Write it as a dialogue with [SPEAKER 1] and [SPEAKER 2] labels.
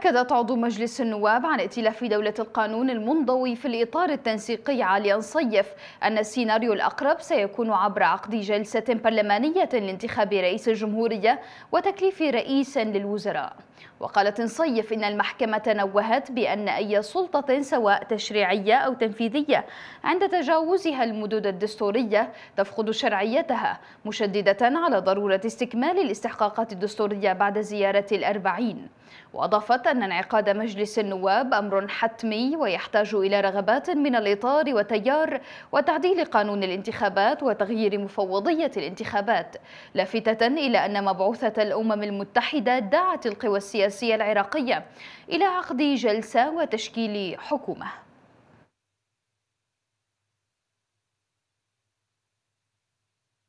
[SPEAKER 1] أكدت عضو مجلس النواب عن ائتلاف دولة القانون المنضوي في الإطار التنسيقي علي صيف أن السيناريو الأقرب سيكون عبر عقد جلسة برلمانية لانتخاب رئيس الجمهورية وتكليف رئيس للوزراء وقالت صيف إن المحكمة نوهت بأن أي سلطة سواء تشريعية أو تنفيذية عند تجاوزها المدود الدستورية تفقد شرعيتها مشددة على ضرورة استكمال الاستحقاقات الدستورية بعد زيارة الأربعين وأضافت أن انعقاد مجلس النواب أمر حتمي ويحتاج إلى رغبات من الإطار وتيار وتعديل قانون الانتخابات وتغيير مفوضية الانتخابات لافتة إلى أن مبعوثة الأمم المتحدة دعت القوى السياسية العراقية إلى عقد جلسة وتشكيل حكومة